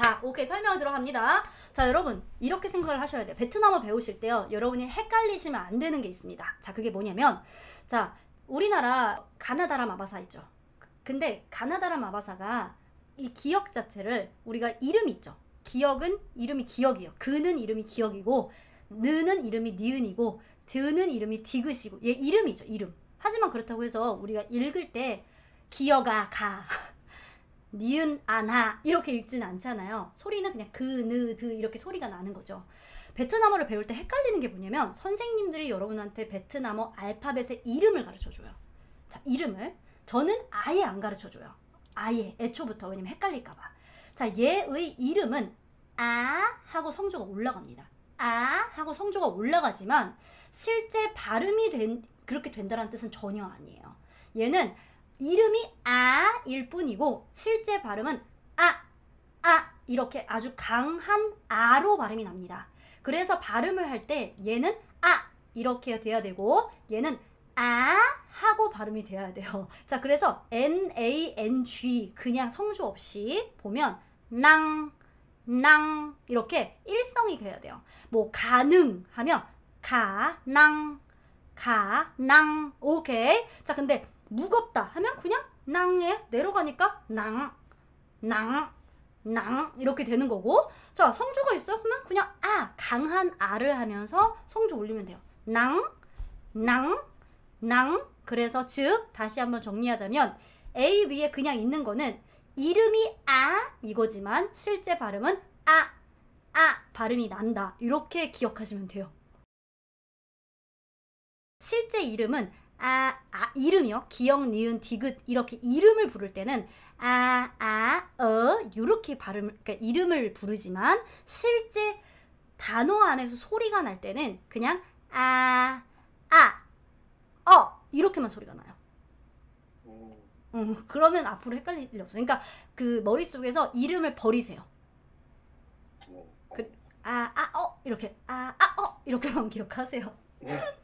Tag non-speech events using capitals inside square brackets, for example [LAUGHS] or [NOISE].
자, 오케이. 설명을 들어갑니다. 자, 여러분. 이렇게 생각을 하셔야 돼요. 베트남어 배우실 때요. 여러분이 헷갈리시면 안 되는 게 있습니다. 자, 그게 뭐냐면, 자, 우리나라 가나다라 마바사 있죠. 근데 가나다라 마바사가 이 기억 자체를 우리가 이름이 있죠. 기억은 이름이 기억이요 그는 이름이 기억이고, 느는 이름이 니은이고, 드는 이름이 디귿이고, 얘 이름이죠. 이름. 하지만 그렇다고 해서 우리가 읽을 때 기어가 가 니은 아나 이렇게 읽진 않잖아요. 소리는 그냥 그, 느, 드 이렇게 소리가 나는 거죠. 베트남어를 배울 때 헷갈리는 게 뭐냐면 선생님들이 여러분한테 베트남어 알파벳의 이름을 가르쳐줘요. 자, 이름을. 저는 아예 안 가르쳐줘요. 아예. 애초부터. 왜냐면 헷갈릴까봐. 자, 얘의 이름은 아 하고 성조가 올라갑니다. 아 하고 성조가 올라가지만 실제 발음이 된, 그렇게 된다는 뜻은 전혀 아니에요. 얘는 이름이 아일 뿐이고 실제 발음은 아, 아 이렇게 아주 강한 아로 발음이 납니다. 그래서 발음을 할 때 얘는 아 이렇게 돼야 되고 얘는 아 하고 발음이 돼야 돼요. 자 그래서 N-A-N-G 그냥 성조 없이 보면 낭, 낭 이렇게 일성이 돼야 돼요. 뭐 가능 하면 가, 낭, 가, 낭 오케이 자 근데 무겁다 하면 그냥 낭에 내려가니까 낭, 낭, 낭 이렇게 되는 거고 자 성조가 있어 그러면 그냥 아 강한 아를 하면서 성조 올리면 돼요 낭, 낭, 낭 그래서 즉 다시 한번 정리하자면 A 위에 그냥 있는 거는 이름이 아 이거지만 실제 발음은 아, 아 발음이 난다 이렇게 기억하시면 돼요 실제 이름은 아, 아 이름이요. 기역, 니은, 디귿 이렇게 이름을 부를 때는 아, 아, 어 이렇게 발음 그러니까 이름을 부르지만 실제 단어 안에서 소리가 날 때는 그냥 아, 아, 어 이렇게만 소리가 나요. 음, 그러면 앞으로 헷갈릴 일 없어요. 그러니까 그 머릿속에서 이름을 버리세요. 그, 아, 아, 어 이렇게 아, 아, 어 이렇게만 [LAUGHS] 기억하세요. 네.